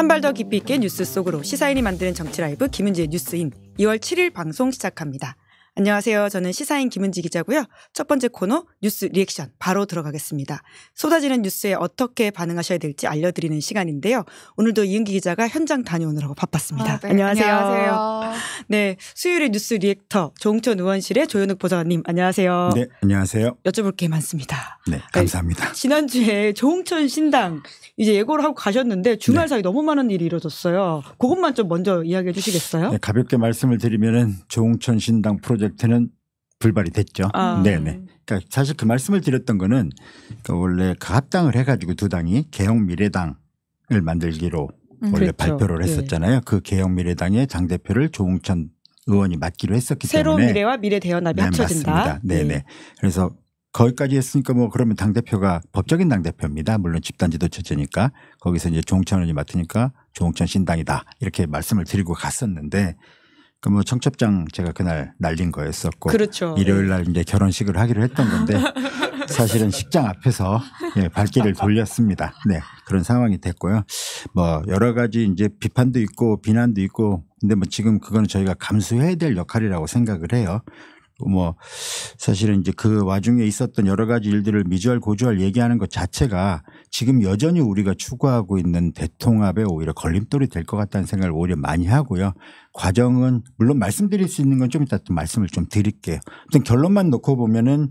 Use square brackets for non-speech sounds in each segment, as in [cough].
한 발 더 깊이 있게 뉴스 속으로 시사인이 만드는 정치 라이브 김은지의 뉴스인 2월 7일 방송 시작합니다. 안녕하세요. 저는 시사인 김은지 기자고요. 첫 번째 코너 뉴스 리액션 바로 들어가겠습니다. 쏟아지는 뉴스에 어떻게 반응하셔야 될지 알려드리는 시간인데요. 오늘도 이은기 기자가 현장 다녀오느라고 바빴습니다. 아, 네. 안녕하세요. 안녕하세요. 네, 수요일의 뉴스 리액터 종천 의원실의 조현욱 보좌관님 안녕하세요. 네, 안녕하세요. 여쭤볼 게 많습니다. 네, 네 감사합니다. 네, 지난주에 종천 신당 이제 예고를 하고 가셨는데 주말 네. 사이 너무 많은 일이 이루어졌어요. 그것만 좀 먼저 이야기해 주시겠어요? 네, 가볍게 말씀을 드리면은 종천 신당 프로 프로젝트는 불발이 됐죠. 아. 네네. 그러니까 사실 그 말씀을 드렸던 거는 그러니까 원래 가 그 합당을 해가지고 두 당이 개혁 미래당을 만들기로 음, 원래 그렇죠. 발표를 예. 했었잖아요. 네. 그 개혁 미래당의 당 대표를 조웅천 의원이 맡기로 했었기 새로운 때문에 새로운 미래와 미래 대연합이 네, 합쳐진다. 맞습니다. 예. 네네. 그래서 거기까지 했으니까 뭐 그러면 당 대표가 법적인 당 대표입니다. 물론 집단 지도체제니까 거기서 이제 조홍천 의원이 맡으니까 조홍천 신당이다 이렇게 말씀을 드리고 갔었는데 그럼 뭐 청첩장 제가 그날 날린 거였었고 그렇죠. 일요일 예. 날 이제 결혼식을 하기로 했던 건데 [laughs] 사실은 식장 앞에서 예, 발길을 돌렸습니다. 네 그런 상황이 됐고요. 뭐 여러 가지 이제 비판도 있고 비난도 있고 근데 뭐 지금 그거는 저희가 감수해야 될 역할이라고 생각을 해요. 뭐 사실은 이제 그 와중에 있었던 여러 가지 일들을 미주알 고주알 얘기하는 것 자체가 지금 여전히 우리가 추구하고 있는 대통합에 오히려 걸림돌이 될 것 같다는 생각을 오히려 많이 하고요. 과정은 물론 말씀드릴 수 있는 건 좀 이따 또 말씀을 좀 드릴게요. 아무튼 결론만 놓고 보면은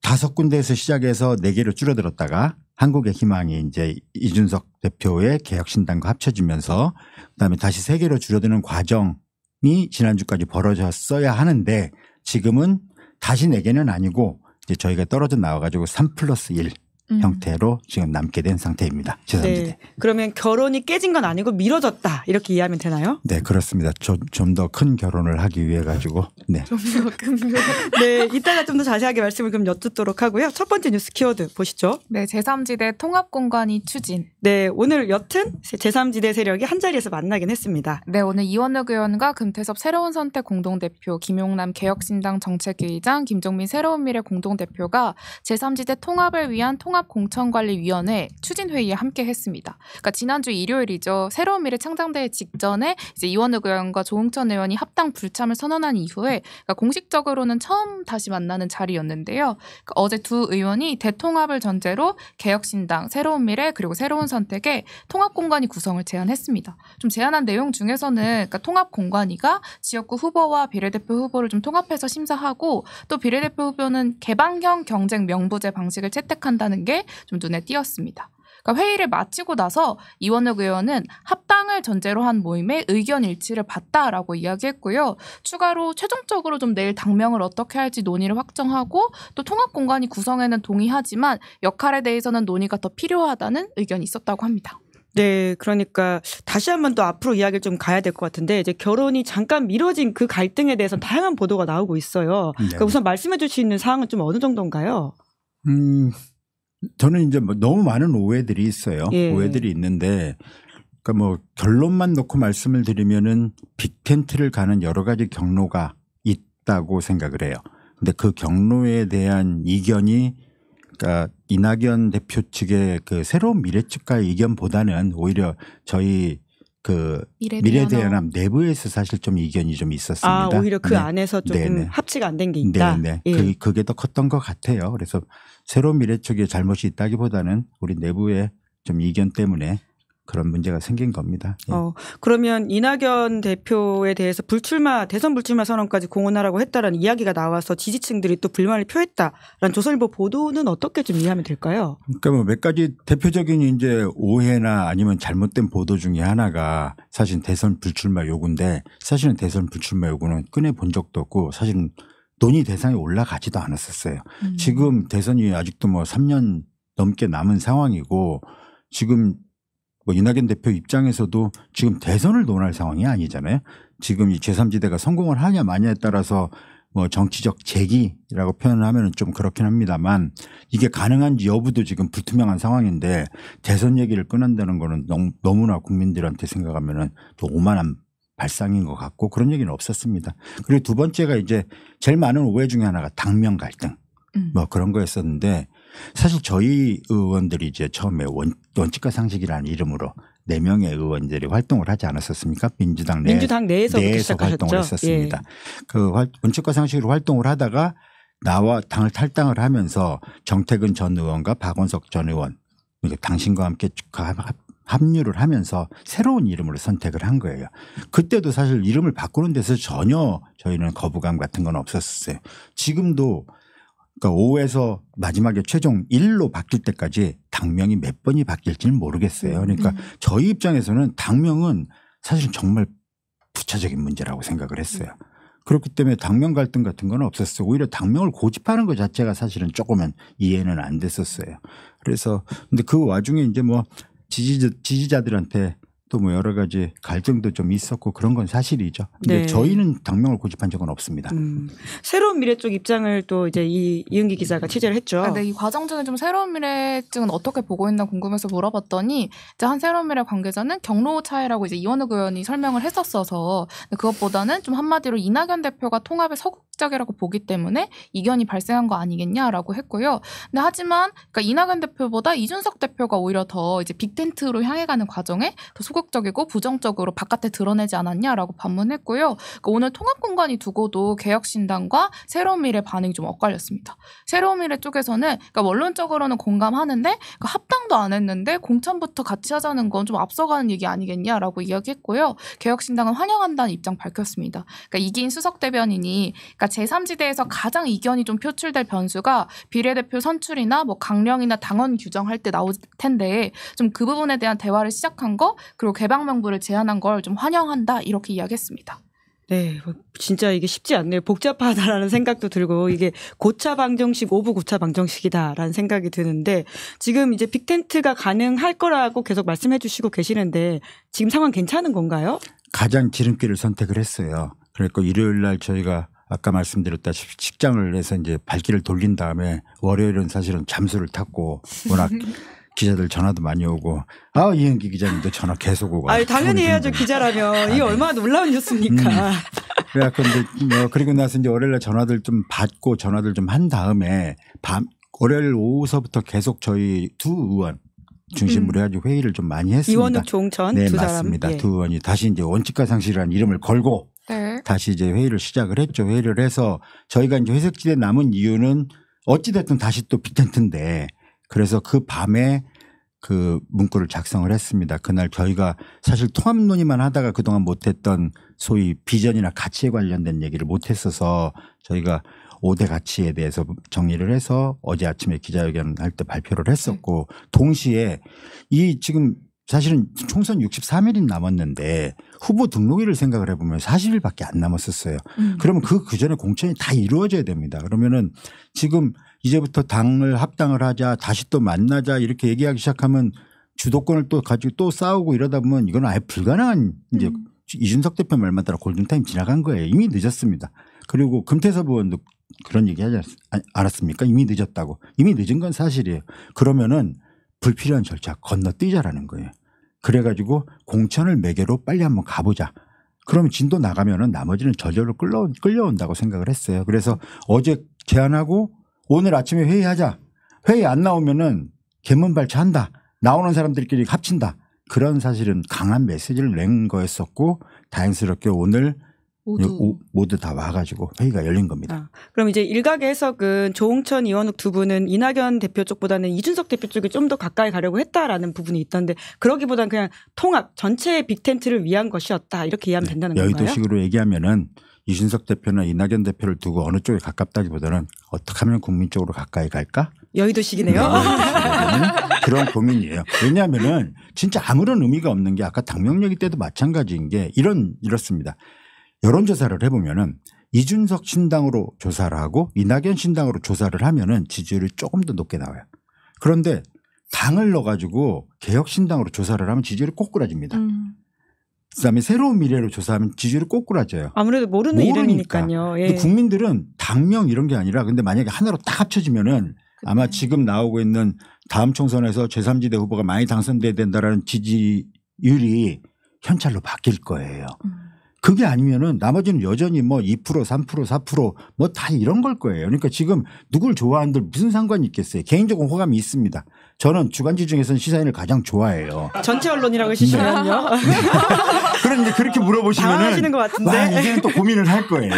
다섯 군데에서 시작해서 네 개로 줄어들었다가 한국의 희망이 이제 이준석 대표의 개혁신당과 합쳐지면서 그다음에 다시 세 개로 줄어드는 과정 이 지난주까지 벌어졌어야 하는데 지금은 다시 내개는 아니고 이제 저희가 떨어져 나와가지고 3 플러스 1 음. 형태로 지금 남게 된 상태입니다. 제3지대. 네. 그러면 결혼이 깨진 건 아니고 미뤄졌다 이렇게 이해하면 되나요? 네 그렇습니다. 좀 더 큰 결혼을 하기 위해 가지고 네. 좀 더 큰 결혼. 네 이따가 좀 더 자세하게 말씀을 그럼 여쭙도록 하고요. 첫 번째 뉴스 키워드 보시죠. 네 제3지대 통합 공간이 추진. 네 오늘 여튼 제3지대 세력이 한 자리에서 만나긴 했습니다. 네 오늘 이원욱 의원과 금태섭 새로운 선택 공동대표 김용남 개혁신당 정책위의장 김종민 새로운 미래 공동대표가 제3지대 통합을 위한 통합 통합공천관리위원회 추진회의에 함께 했습니다. 그러니까 지난주 일요일이죠. 새로운 미래 창당대회 직전에 이제 이원욱 의원과 조홍천 의원이 합당 불참을 선언한 이후에 그러니까 공식적으로는 처음 다시 만나는 자리였는데요. 그러니까 어제 두 의원이 대통합을 전제로 개혁신당, 새로운 미래 그리고 새로운 선택에 통합 공간이 구성을 제안했습니다. 좀 제안한 내용 중에서는 그러니까 통합 공간위가 지역구 후보와 비례대표 후보를 좀 통합해서 심사하고 또 비례대표 후보는 개방형 경쟁 명부제 방식을 채택한다는 게좀 눈에 띄었습니다. 그러니까 회의를 마치고 나서 이원욱 의원은 합당을 전제로 한 모임에 의견 일치를 봤다라고 이야기했고요. 추가로 최종적으로 좀 내일 당명을 어떻게 할지 논의를 확정하고 또 통합 공간이 구성에는 동의하지만 역할에 대해서는 논의가 더 필요하다는 의견이 있었다고 합니다. 네, 그러니까 다시 한번 또 앞으로 이야기를 좀 가야 될 것 같은데 이제 결혼이 잠깐 미뤄진 그 갈등에 대해서 다양한 보도가 나오고 있어요. 네. 그러니까 우선 말씀해 주실수있는 사항은 좀 어느 정도인가요? 음, 저는 이제 뭐 너무 많은 오해들이 있어요. 예. 오해들이 있는데 그러니까 뭐 결론만 놓고 말씀을 드리면은 빅텐트를 가는 여러 가지 경로가 있다고 생각을 해요. 근데 그 경로에 대한 이견이 그러니까 이낙연 대표 측의 그 새로운 미래 측과의 이견보다는 오히려 저희 그 미래대연합 내부에서 사실 좀 이견이 좀 있었습니다. 아, 오히려 그 네. 안에서 조금 네네. 합치가 안 된 게 있다. 네, 예. 그게 더 컸던 것 같아요. 그래서 새로운 미래 측의 잘못이 있다기보다는 우리 내부의 좀 이견 때문에 그런 문제가 생긴 겁니다. 예. 어, 그러면 이낙연 대표에 대해서 불출마 대선 불출마 선언까지 공언하라고 했다라는 이야기가 나와서 지지층들이 또 불만을 표했다라는 조선일보 보도는 어떻게 좀 이해하면 될까요? 그러니까 뭐 몇 가지 대표적인 이제 오해나 아니면 잘못된 보도 중에 하나가 사실 대선 불출마 요구인데 사실은 대선 불출마 요구는 꺼내 본 적도 없고 사실은 논의 대상에 올라가지도 않았었어요. 음. 지금 대선이 아직도 뭐 3년 넘게 남은 상황이고 지금 뭐 이낙연 대표 입장에서도 지금 대선을 논할 상황이 아니잖아요. 지금 이 제3지대가 성공을 하냐 마냐에 따라서 뭐 정치적 재기라고 표현을 하면 좀 그렇긴 합니다만 이게 가능한지 여부도 지금 불투명한 상황인데 대선 얘기를 끊는다는 거는 너무나 국민들한테 생각하면은 오만한 발상인 것 같고 그런 얘기는 없었습니다. 그리고 두 번째가 이제 제일 많은 오해 중에 하나가 당면 갈등 음. 뭐 그런 거였었는데 사실 저희 의원들이 이제 처음에 원, 원칙과 상식이라는 이름으로 네 명의 의원들이 활동을 하지 않았었습니까? 민주당, 내, 민주당 내에서, 내에서 활동을 예. 했었습니다. 예. 그 원칙과 상식으로 활동을 하다가 나와 당을 탈당을 하면서 정택은 전 의원과 박원석 전 의원 그러니까 당신과 함께 합류를 하면서 새로운 이름으로 선택을 한 거예요. 그때도 사실 이름을 바꾸는 데서 전혀 저희는 거부감 같은 건 없었어요. 지금도 그러니까 5에서 마지막에 최종 1로 바뀔 때까지 당명이 몇 번이 바뀔지는 모르겠어요. 그러니까 음. 저희 입장에서는 당명은 사실 정말 부차적인 문제라고 생각을 했어요. 그렇기 때문에 당명 갈등 같은 건 없었어요. 오히려 당명을 고집하는 것 자체가 사실은 조금은 이해는 안 됐었어요. 그래서 근데 그 와중에 이제 뭐 지지자들한테 또뭐 여러 가지 갈등도 좀 있었고 그런 건 사실이죠. 근데 네. 저희는 당명을 고집한 적은 없습니다. 음. 새로운 미래 쪽 입장을 또 이제 이 이은기 기자가 취재를 했죠. 아, 네, 이 과정 중에 좀 새로운 미래 쪽은 어떻게 보고 있나 궁금해서 물어봤더니 이제 한 새로운 미래 관계자는 경로 차이라고 이제 이원우 의원이 설명을 했었어서 그것보다는 좀 한마디로 이낙연 대표가 통합의 서극적이라고 보기 때문에 이견이 발생한 거 아니겠냐라고 했고요. 근데 하지만 그러니까 이낙연 대표보다 이준석 대표가 오히려 더 이제 빅텐트로 향해가는 과정에 더 소극적이고 부정적으로 바깥에 드러내지 않았냐라고 반문했고요. 그러니까 오늘 통합 공간이 두고도 개혁신당과 새로운 미래 반응이 좀 엇갈렸습니다. 새로운 미래 쪽에서는 그러니까 원론적으로는 공감하는데 그러니까 합당도 안 했는데 공천부터 같이 하자는 건 좀 앞서가는 얘기 아니겠냐라고 이야기했고요. 개혁신당은 환영한다는 입장 밝혔습니다. 그러니까 이긴 수석 대변인이 그러니까 제3지대에서 가장 이견이 좀 표출될 변수가 비례대표 선출이나 뭐 강령이나 당원 규정할 때 나올 텐데 좀 그 부분에 대한 대화를 시작한 거 그리고 그리고 개방 명부를 제한한 걸 좀 환영한다 이렇게 이야기했습니다. 네, 뭐 진짜 이게 쉽지 않네요. 복잡하다라는 생각도 들고 이게 고차 방정식 오브 고차 방정식이다라는 생각이 드는데 지금 이제 빅텐트가 가능할 거라고 계속 말씀해 주시고 계시는데 지금 상황 괜찮은 건가요? 가장 지름길을 선택을 했어요. 그리고 일요일 날 저희가 아까 말씀드렸다시피 직장을 해서 이제 발길을 돌린 다음에 월요일은 사실은 잠수를 탔고 워낙 [laughs] 기자들 전화도 많이 오고 아 이은기 기자님도 전화 계속 오고. 아 당연히 해야죠 기자라면 아, 이게 네. 얼마나 놀라운 뉴스입니까. 음. 그래 근데 뭐 그리고 나서 이제 월요일날 전화들 좀 받고 전화들 좀 한 다음에 밤 월요일 오후서부터 계속 저희 두 의원 중심으로 음. 해가지고 회의를 좀 많이 했습니다. 이원욱 종천 네, 두 맞습니다. 예. 두 의원이 다시 이제 원칙과 상실이라는 이름을 걸고 네. 다시 이제 회의를 시작을 했죠. 회의를 해서 저희가 이제 회색지대 남은 이유는 어찌됐든 다시 또 빅텐트인데 그래서 그 밤에 그 문구를 작성을 했습니다. 그날 저희가 사실 통합 논의만 하다가 그동안 못했던 소위 비전이나 가치에 관련된 얘기를 못했어서 저희가 5대 가치에 대해서 정리를 해서 어제 아침에 기자회견 할 때 발표를 했었고 네. 동시에 이 지금 사실은 총선 63일이 남았는데 후보 등록일을 생각을 해보면 40일밖에 안 남았었어요. 음. 그러면 그 그전에 공천이 다 이루어져야 됩니다. 그러면은 지금 이제부터 당을 합당을 하자 다시 또 만나자 이렇게 얘기하기 시작하면 주도권을 또 가지고 또 싸우고 이러다 보면 이건 아예 불가능한 이제 음. 이준석 대표 말만 따라 골든타임 지나간 거예요. 이미 늦었습니다. 그리고 금태섭 의원도 그런 얘기 하지 않, 아, 았습니까 이미 늦었다고. 이미 늦은 건 사실이에요. 그러면은 불필요한 절차 건너뛰자라는 거예요. 그래가지고 공천을 매개로 빨리 한번 가보자. 그러면 진도 나가면은 나머지는 저절로 끌려, 끌려온다고 생각을 했어요. 그래서 어제 제안하고 오늘 아침에 회의하자. 회의 안 나오면은 개문발차한다. 나오는 사람들끼리 합친다. 그런 사실은 강한 메시지를 낸 거였었고 다행스럽게 오늘 모두. 모두, 다 와가지고 회의가 열린 겁니다. 아, 그럼 이제 일각의 해석은 조홍천, 이원욱 두 분은 이낙연 대표 쪽보다는 이준석 대표 쪽이 좀 더 가까이 가려고 했다라는 부분이 있던데 그러기보단 그냥 통합 전체의 빅텐트를 위한 것이었다 이렇게 이해하면 네, 된다는 네, 건가요? 여의도식으로 얘기하면은 이준석 대표나 이낙연 대표를 두고 어느 쪽에 가깝다기보다는 어떻게 하면 국민 쪽으로 가까이 갈까? 여의도식이네요. 네, 그런 고민이에요. 왜냐하면 진짜 아무런 의미가 없는 게 아까 당명령기 때도 마찬가지인 게 이런 이렇습니다. 여론조사를 해보면은 이준석 신당으로 조사를 하고 이낙연 신당으로 조사를 하면은 지지율이 조금 더 높게 나와요. 그런데 당을 넣어가지고 개혁신당으로 조사를 하면 지지율이 꼬꾸라집니다. 음. 그다음에 새로운 미래를 조사하면 지지율이 꼬꾸라져요. 아무래도 모르는 모르니까. 이름이니까요. 예. 근데 국민들은 당명 이런 게 아니라 근데 만약에 하나로 딱 합쳐지면은 그래. 그렇죠. 아마 지금 나오고 있는 다음 총선에서 제3지대 후보가 많이 당선돼야 된다라는 지지율이 현찰로 바뀔 거예요. 음. 그게 아니면은 나머지는 여전히 뭐2% 3% 4%뭐 다 이런 걸 거예요. 그러니까 지금 누굴 좋아하는들 무슨 상관이 있겠어요. 개인적인 호감이 있습니다. 저는 주간지 중에서는 시사인을 가장 좋아해요. 전체 언론이라고 시사인요? 네. [laughs] 그런데 그렇게 물어보시면은 하시는것 같은데. 와, 이제는 또 고민을 할 거예요.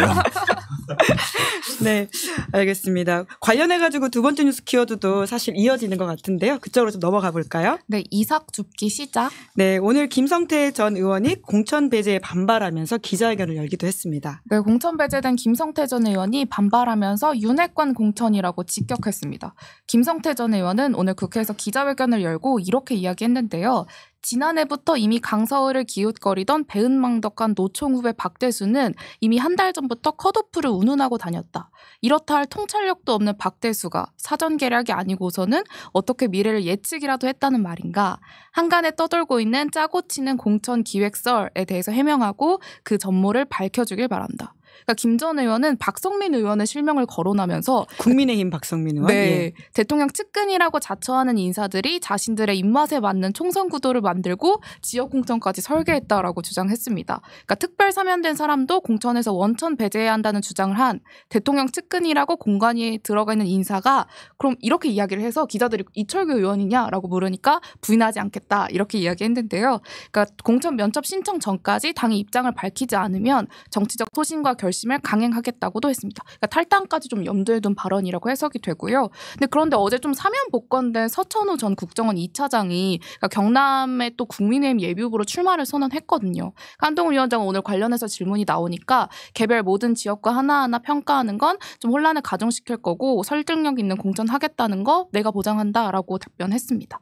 [laughs] 네, 알겠습니다. 관련해가지고 두 번째 뉴스 키워드도 사실 이어지는 것 같은데요. 그쪽으로 좀 넘어가 볼까요? 네, 이삭 줍기 시작. 네, 오늘 김성태 전 의원이 공천 배제에 반발하면서 기자회견을 열기도 했습니다. 네, 공천 배제된 김성태 전 의원이 반발하면서 윤핵관 공천이라고 직격했습니다. 김성태 전 의원은 오늘 국회에서 기자회견을 열고 이렇게 이야기했는데요. 지난해부터 이미 강서울을 기웃거리던 배은망덕한 노총 후배 박대수는 이미 한 달 전부터 컷오프를 운운하고 다녔다. 이렇다 할 통찰력도 없는 박대수가 사전 계략이 아니고서는 어떻게 미래를 예측이라도 했다는 말인가. 한간에 떠돌고 있는 짜고 치는 공천 기획설에 대해서 해명하고 그 전모를 밝혀주길 바란다. 그러니까 김전 의원은 박성민 의원의 실명을 거론하면서 국민의힘 박성민 의원. 네. 예. 대통령 측근이라고 자처하는 인사들이 자신들의 입맛에 맞는 총선 구도를 만들고 지역 공천까지 설계했다라고 주장했습니다. 그러니까 특별 사면된 사람도 공천에서 원천 배제해야 한다는 주장을 한 대통령 측근이라고 공간이 들어가 있는 인사가 그럼 이렇게 이야기를 해서 기자들이 이철규 의원이냐라고 물으니까 부인하지 않겠다 이렇게 이야기했는데요. 그러니까 공천 면접 신청 전까지 당의 입장을 밝히지 않으면 정치적 소신과 결 결심을 강행하겠다고도 했습니다. 그러니까 탈당까지 좀 염두에 둔 발언이라고 해석이 되고요. 근데 그런데 어제 좀 사면 복권된 서천호 전 국정원 2차장이 그러니까 경남의또 국민의힘 예비후보로 출마를 선언했거든요. 그러니까 한동훈 위원장은 오늘 관련해서 질문이 나오니까 개별 모든 지역과 하나하나 평가하는 건 좀 혼란을 가중시킬 거고 설득력 있는 공천하겠다는 거 내가 보장한다라고 답변했습니다.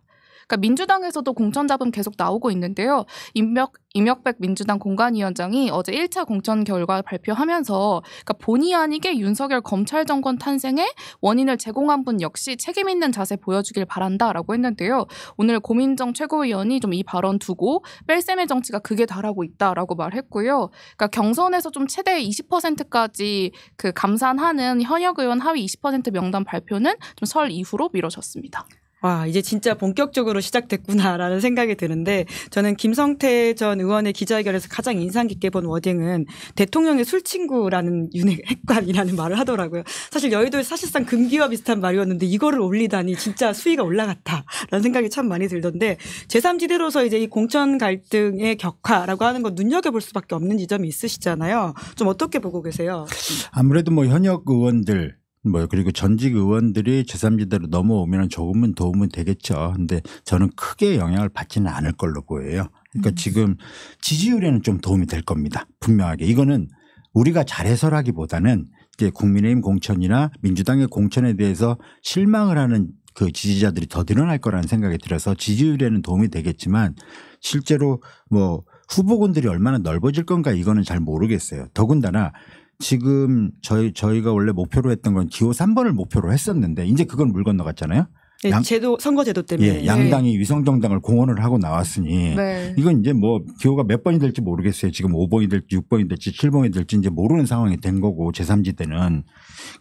그러니까 민주당에서도 공천 잡음 계속 나오고 있는데요. 임명 임혁백 민주당 공관위원장이 어제 1차 공천 결과 발표하면서 그러니까 본의 아니게 윤석열 검찰 정권 탄생에 원인을 제공한 분 역시 책임 있는 자세 보여주길 바란다라고 했는데요. 오늘 고민정 최고위원이 좀 이 발언 두고 뺄셈의 정치가 그게 달하고 있다라고 말했고요. 그러니까 경선에서 좀 최대 20%까지 그 감산하는 현역 의원 하위 20% 명단 발표는 좀 설 이후로 미뤄졌습니다. 와, 이제 진짜 본격적으로 시작됐구나라는 생각이 드는데 저는 김성태 전 의원의 기자회견에서 가장 인상 깊게 본 워딩은 대통령의 술친구라는 윤핵 핵관이라는 말을 하더라고요. 사실 여의도에 사실상 금기와 비슷한 말이었는데 이거를 올리다니 진짜 수위가 올라갔다라는 생각이 참 많이 들던데 제3지대로서 이제 이 공천 갈등의 격화라고 하는 건 눈여겨볼 수밖에 없는 지점이 있으시잖아요. 좀 어떻게 보고 계세요? 아무래도 뭐 현역 의원들 뭐 그리고 전직 의원들이 제3지대로 넘어오면 조금은 도움은 되겠죠. 근데 저는 크게 영향을 받지는 않을 걸로 보여요. 그러니까 음. 지금 지지율에는 좀 도움이 될 겁니다. 분명하게 이거는 우리가 잘해서라기보다는 이제 국민의힘 공천이나 민주당의 공천에 대해서 실망을 하는 그 지지자들이 더 늘어날 거라는 생각이 들어서 지지율에는 도움이 되겠지만 실제로 뭐 후보군들이 얼마나 넓어질 건가 이거는 잘 모르겠어요. 더군다나 지금 저희 저희가 원래 목표로 했던 건 기호 3번을 목표로 했었는데 이제 그걸 물 건너갔잖아요. 네, 양, 제도 선거 제도 때문에 예, 양당이 네. 위성정당을 공헌을 하고 나왔으니 네. 이건 이제 뭐 기호가 몇 번이 될지 모르겠어요. 지금 5번이 될지 6번이 될지 7번이 될지 이제 모르는 상황이 된 거고 제3지대는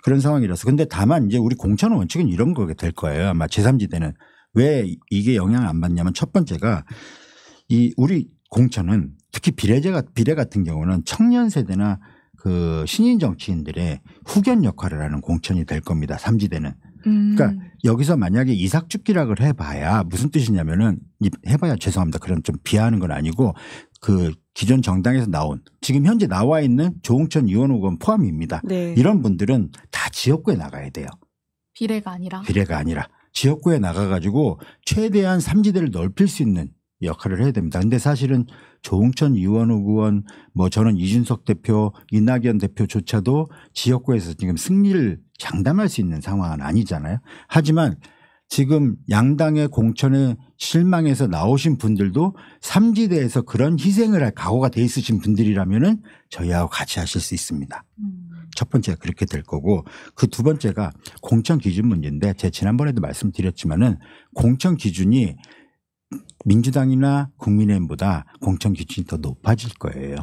그런 상황이라서 근데 다만 이제 우리 공천 원칙은 이런 거게 될 거예요. 아마 제3지대는 왜 이게 영향을 안 받냐면 첫 번째가 이 우리 공천은 특히 비례제 가 비례 같은 경우는 청년 세대나 그 신인 정치인들의 후견 역할을 하는 공천이 될 겁니다. 삼지대는. 음. 그러니까 여기서 만약에 이삭죽기락을 해봐야 무슨 뜻이냐면은 해봐야 죄송합니다. 그럼 좀 비하하는 건 아니고 그 기존 정당에서 나온 지금 현재 나와 있는 조홍천 의원욱은 포함입니다. 네. 이런 분들은 다 지역구에 나가야 돼요. 비례가 아니라. 비례가 아니라 지역구에 나가가지고 최대한 삼지대를 넓힐 수 있는 역할을 해야 됩니다. 근데 사실은 조홍천 이원우 의원, 뭐 저는 이준석 대표, 이낙연 대표조차도 지역구에서 지금 승리를 장담할 수 있는 상황은 아니잖아요. 하지만 지금 양당의 공천에 실망해서 나오신 분들도 삼지대에서 그런 희생을 할 각오가 돼 있으신 분들이라면은 저희하고 같이 하실 수 있습니다. 음. 첫 번째가 그렇게 될 거고 그 두 번째가 공천 기준 문제인데 제 지난번에도 말씀드렸지만은 공천 기준이 민주당이나 국민의힘보다 공천 기준이 더 높아질 거예요.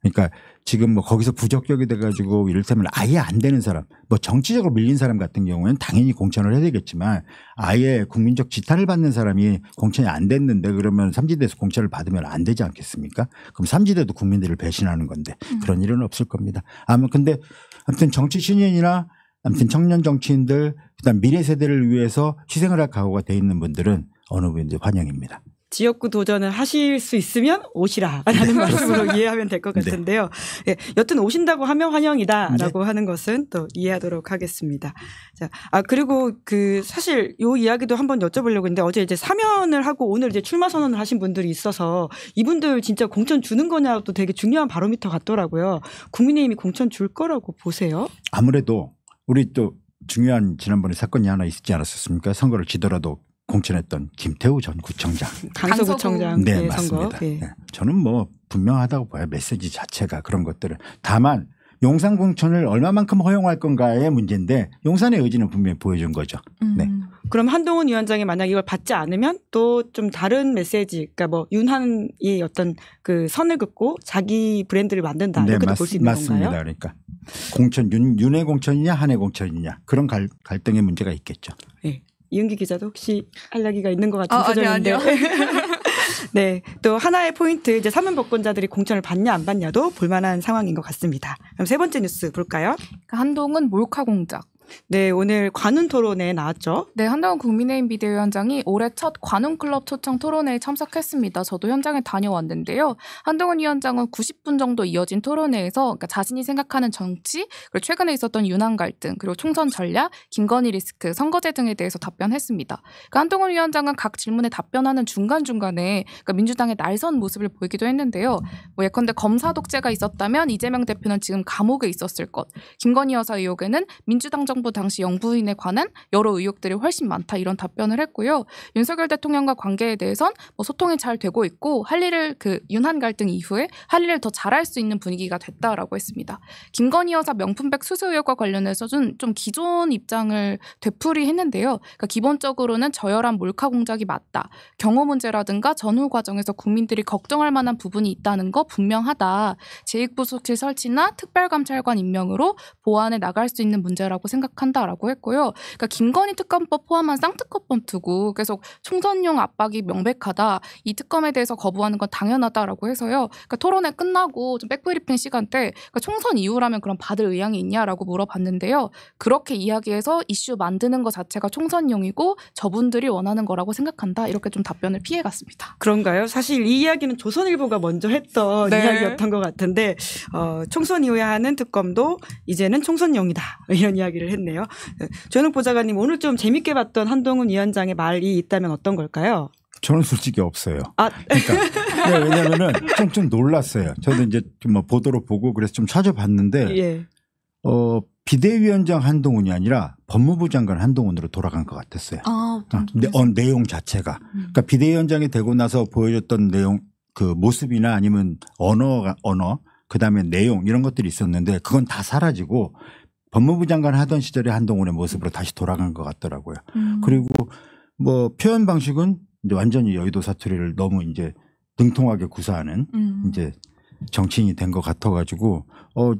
그러니까 지금 뭐 거기서 부적격이 돼가지고 이를테면 아예 안 되는 사람, 뭐 정치적으로 밀린 사람 같은 경우에는 당연히 공천을 해야 되겠지만 아예 국민적 지탄을 받는 사람이 공천이 안 됐는데 그러면 삼지대에서 공천을 받으면 안 되지 않겠습니까? 그럼 삼지대도 국민들을 배신하는 건데 음. 그런 일은 없을 겁니다. 아무 근데 아무튼 정치 신인이나 아무튼 청년 정치인들 그다음 미래 세대를 위해서 희생을 할 각오가 돼 있는 분들은 어느 분인지 환영입니다. 지역구 도전을 하실 수 있으면 오시라라는 네. 말씀으로 [laughs] 이해하면 될것 네. 같은데요. 네. 예, 여튼 오신다고 하면 환영이다라고 네. 하는 것은 또 이해하도록 하겠습니다. 자, 아 그리고 그 사실 요 이야기도 한번 여쭤보려고 했는데 어제 이제 사면을 하고 오늘 이제 출마 선언을 하신 분들이 있어서 이분들 진짜 공천 주는 거냐도 되게 중요한 바로미터 같더라고요. 국민의힘이 공천 줄 거라고 보세요? 아무래도 우리 또 중요한 지난번에 사건이 하나 있었지 않았습니까? 었 선거를 지더라도 공천했던 김태우 전 구청장. 강서구청장. 네, 네 맞습니다. 예. 네. 저는 뭐 분명하다고 봐요. 메시지 자체가 그런 것들을. 다만 용산 공천을 얼마만큼 허용할 건가의 문제인데 용산의 의지는 분명히 보여준 거죠. 음. 네. 그럼 한동훈 위원장이 만약 이걸 받지 않으면 또 좀 다른 메시지, 그러니까 뭐 윤한이 어떤 그 선을 긋고 자기 브랜드를 만든다 네, 이렇게 볼수 있는 맞습니다. 건가요? 그러니까 공천 윤 윤해 공천이냐 한해 공천이냐 그런 갈, 갈등의 문제가 있겠죠. 네. 이은기 기자도 혹시 할얘기가 있는 것 같은 아, 표정인데. 아니, [laughs] 네, 또 하나의 포인트 이제 사면복권자들이 공천을 받냐 안 받냐도 볼만한 상황인 것 같습니다. 그럼 세 번째 뉴스 볼까요? 그러니까 한동은 몰카 공작, 네, 오늘 관훈 토론회에 나왔죠. 네, 한동훈 국민의힘 비대위원장이 올해 첫 관훈 클럽 초청 토론회에 참석했습니다. 저도 현장에 다녀왔는데요. 한동훈 위원장은 90분 정도 이어진 토론회에서 그러니까 자신이 생각하는 정치, 그리고 최근에 있었던 유난 갈등, 그리고 총선 전략, 김건희 리스크, 선거제 등에 대해서 답변했습니다. 그러니까 한동훈 위원장은 각 질문에 답변하는 중간 중간에 그러니까 민주당의 날선 모습을 보이기도 했는데요. 뭐 예컨대 검사 독재가 있었다면 이재명 대표는 지금 감옥에 있었을 것, 김건희 여사 의혹에는 민주당 정부 당시 영부인에 관한 여러 의혹들이 훨씬 많다 이런 답변을 했고요. 윤석열 대통령과 관계에 대해선 뭐 소통이 잘 되고 있고 할 일을 그 윤한 갈등 이후에 할 일을 더 잘할 수 있는 분위기가 됐다라고 했습니다. 김건희 여사 명품백 수수 의혹과 관련해서는 좀 기존 입장을 되풀이했는데요. 그러니까 기본적으로는 저열한 몰카 공작이 맞다. 경호 문제라든가 전후 과정에서 국민들이 걱정할 만한 부분이 있다는 거 분명하다. 재익부속실 설치나 특별감찰관 임명으로 보완해 나갈 수 있는 문제라고 생각합니다. 생각한다라고 했고요. 그러니까 김건희 특검법 포함한 쌍특검법 두고 계속 총선용 압박이 명백하다. 이 특검에 대해서 거부하는 건 당연하다라고 해서요. 그러니까 토론회 끝나고 좀 백브리핑 시간 때 그러니까 총선 이후라면 그럼 받을 의향이 있냐라고 물어봤는데요. 그렇게 이야기해서 이슈 만드는 것 자체가 총선용이고 저분들이 원하는 거라고 생각한다. 이렇게 좀 답변을 피해갔습니다. 그런가요? 사실 이 이야기는 조선일보가 먼저 했던 네. 이야기였던 것 같은데 어, 총선 이후에 하는 특검도 이제는 총선용이다 [laughs] 이런 이야기를 했네요. 조현욱 네. 보좌관님 오늘 좀 재밌게 봤던 한동훈 위원장의 말이 있다면 어떤 걸까요? 저는 솔직히 없어요. 아. 그러니까 네, 왜냐하면은 좀, 좀 놀랐어요. 저도 이제 좀뭐 보도로 보고 그래서 좀 찾아봤는데 예. 어 비대위원장 한동훈이 아니라 법무부 장관 한동훈으로 돌아간 것 같았어요. 아, 어, 네, 어, 내용 자체가 음. 그러니까 비대위원장이 되고 나서 보여줬던 내용 그 모습이나 아니면 언어가 언어 그다음에 내용 이런 것들이 있었는데 그건 다 사라지고 법무부 장관 하던 시절의 한동훈의 모습으로 다시 돌아간 것 같더라고요. 음. 그리고 뭐 표현 방식은 이제 완전히 여의도 사투리를 너무 이제 능통하게 구사하는 음. 이제 정치인이 된 것 같아가지고 어,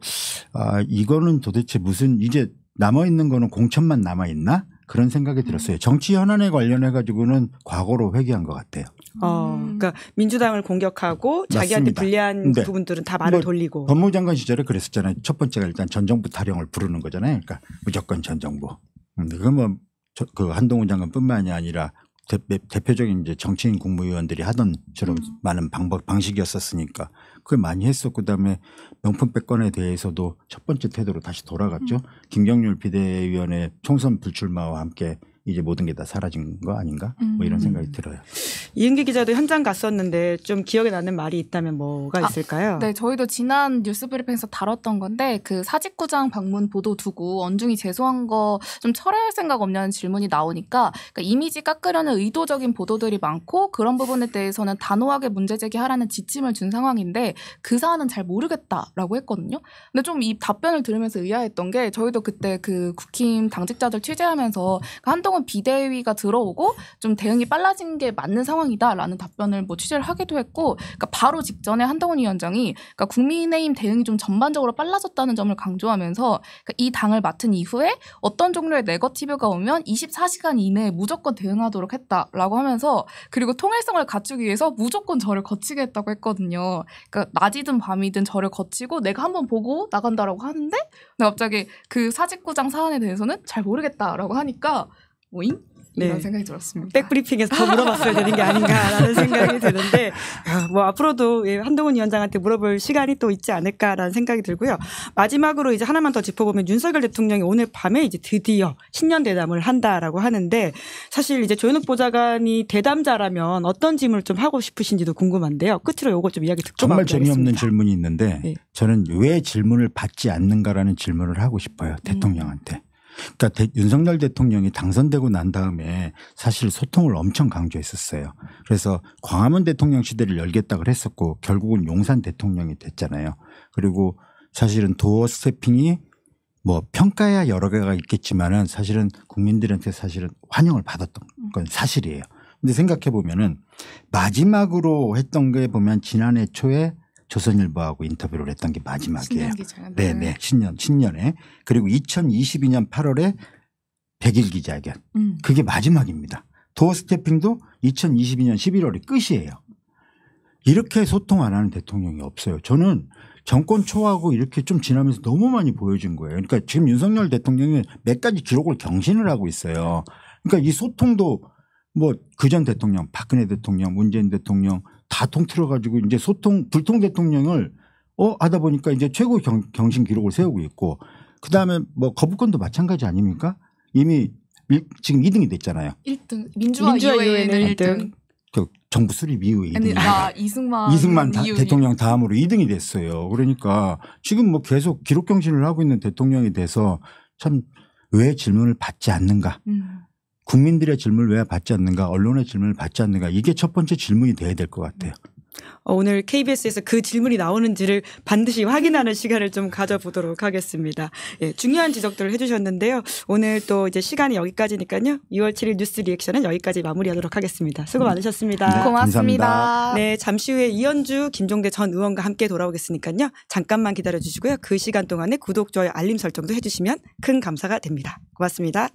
아, 이거는 도대체 무슨 이제 남아 있는 거는 공천만 남아 있나? 그런 생각이 음. 들었어요. 정치 현안에 관련해 가지고는 과거로 회귀한 것 같아요. 어, 음. 그러니까 민주당을 공격하고 자기한테 맞습니다. 불리한 네. 그 부분들은 다 말을 뭐 돌리고. 법무장관 시절에 그랬었잖아요. 첫 번째가 일단 전정부 타령을 부르는 거잖아요. 그러니까 무조건 전정부. 음, 그건 뭐그 한동훈 장관뿐만이 아니라 대표적인 이제 정치인 국무위원들이 하던 저런 음. 많은 방법 방식이었었으니까 그걸 많이 했었고 그다음에 명품백건에 대해서도 첫 번째 태도로 다시 돌아갔죠. 음. 김경률 비대위원회 총선 불출마와 함께 이제 모든 게 다 사라진 거 아닌가? 뭐 음. 이런 생각이 들어요. 이은기 기자도 현장 갔었는데 좀 기억에 남는 말이 있다면 뭐가 아, 있을까요? 아, 네, 저희도 지난 뉴스 브리핑에서 다뤘던 건데 그 사직구장 방문 보도 두고 언중이 죄송한거 좀 철회할 생각 없냐는 질문이 나오니까 그러니까 이미지 깎으려는 의도적인 보도들이 많고 그런 부분에 대해서는 단호하게 문제 제기하라는 지침을 준 상황인데 그 사안은 잘 모르겠다라고 했거든요. 근데 좀 이 답변을 들으면서 의아했던 게 저희도 그때 그 국힘 당직자들 취재하면서 그 한동 한동훈 비대위가 들어오고 좀 대응이 빨라진 게 맞는 상황이다라는 답변을 뭐 취재를 하기도 했고 그러니까 바로 직전에 한동훈 위원장이 그러니까 국민의힘 대응이 좀 전반적으로 빨라졌다는 점을 강조하면서 그러니까 이 당을 맡은 이후에 어떤 종류의 네거티브가 오면 24시간 이내에 무조건 대응하도록 했다라고 하면서 그리고 통일성을 갖추기 위해서 무조건 저를 거치게 했다고 했거든요. 그러니까 낮이든 밤이든 저를 거치고 내가 한번 보고 나간다라고 하는데 데 갑자기 그 사직구장 사안에 대해서는 잘 모르겠다라고 하니까 오잉? 네. 이런 생각이 들었습니다. 백브리핑에서 더 물어봤어야 되는 게 아닌가라는 생각이 드는데 아, 뭐 앞으로도 예, 한동훈 위원장한테 물어볼 시간이 또 있지 않을까라는 생각이 들고요. 마지막으로 이제 하나만 더 짚어보면 윤석열 대통령이 오늘 밤에 이제 드디어 신년 대담을 한다라고 하는데 사실 이제 조현욱 보좌관이 대담자라면 어떤 질문을 좀 하고 싶으신지도 궁금한데요. 끝으로 요거 좀 이야기 듣고 정말 재미없는 하겠습니다. 질문이 있는데 네. 저는 왜 질문을 받지 않는가라는 질문을 하고 싶어요. 음. 대통령한테. 음. 그러니까 대, 윤석열 대통령이 당선되고 난 다음에 사실 소통을 엄청 강조했었어요. 그래서 광화문 대통령 시대를 열겠다고 했었고 결국은 용산 대통령이 됐잖아요. 그리고 사실은 도어 스태핑이 뭐 평가야 여러 개가 있겠지만은 사실은 국민들한테 사실은 환영을 받았던 건 사실이에요. 근데 생각해 보면은 마지막으로 했던 게 보면 지난해 초에 조선일보하고 인터뷰를 했던 게 마지막이에요. 네. 네네 신년 신년에 그리고 2022년 8월에 백일 기자회견 음. 그게 마지막입니다. 도어 스태핑도 2022년 11월이 끝이에요. 이렇게 소통 안 하는 대통령이 없어요. 저는 정권 초하고 이렇게 좀 지나면서 너무 많이 보여준 거예요. 그러니까 지금 윤석열 대통령이 몇 가지 기록을 경신을 하고 있어요. 그러니까 이 소통도 뭐 그전 대통령, 박근혜 대통령, 문재인 대통령, 다 통틀어 가지고 이제 소통 불통 대통령을 어 하다 보니까 이제 최고 경, 경신 기록을 세우고 있고 그다음에 뭐 거부권도 마찬가지 아닙니까? 이미 일, 지금 2등이 됐잖아요. 1등 민주화, 민주화 유엔은 1등. 그 정부 수립 이후에 2등 아, 이승만, 이승만 다, 대통령 다음으로 2등이 됐어요. 그러니까 지금 뭐 계속 기록 경신을 하고 있는 대통령이 돼서 참 왜 질문을 받지 않는가? 음. 국민들의 질문을 왜 받지 않는가 언론의 질문을 받지 않는가 이게 첫 번째 질문이 돼야 될 것 같아요. 어, 오늘 KBS에서 그 질문이 나오는지를 반드시 확인하는 시간을 좀 가져보도록 하겠습니다. 예, 중요한 지적들을 해주셨는데요. 오늘 또 이제 시간이 여기까지니까요. 6월 7일 뉴스 리액션은 여기까지 마무리하도록 하겠습니다. 수고 네. 많으셨습니다. 네, 고맙습니다. 감사합니다. 네, 잠시 후에 이현주, 김종대 전 의원과 함께 돌아오겠으니까요. 잠깐만 기다려주시고요. 그 시간 동안에 구독, 좋아요, 알림 설정도 해주시면 큰 감사가 됩니다. 고맙습니다.